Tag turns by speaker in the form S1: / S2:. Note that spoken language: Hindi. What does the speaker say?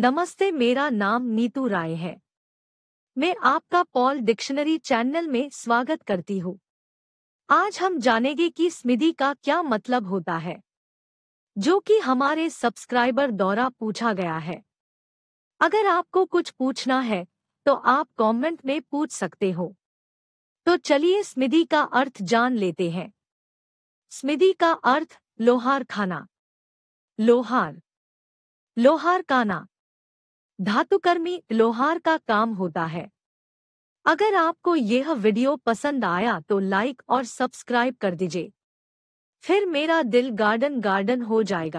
S1: नमस्ते मेरा नाम नीतू राय है मैं आपका पॉल डिक्शनरी चैनल में स्वागत करती हूँ आज हम जानेंगे कि स्मृति का क्या मतलब होता है जो कि हमारे सब्सक्राइबर द्वारा पूछा गया है अगर आपको कुछ पूछना है तो आप कमेंट में पूछ सकते हो तो चलिए स्मृति का अर्थ जान लेते हैं स्मृति का अर्थ लोहार खाना लोहार लोहार काना धातुकर्मी लोहार का काम होता है अगर आपको यह वीडियो पसंद आया तो लाइक और सब्सक्राइब कर दीजिए फिर मेरा दिल गार्डन गार्डन हो जाएगा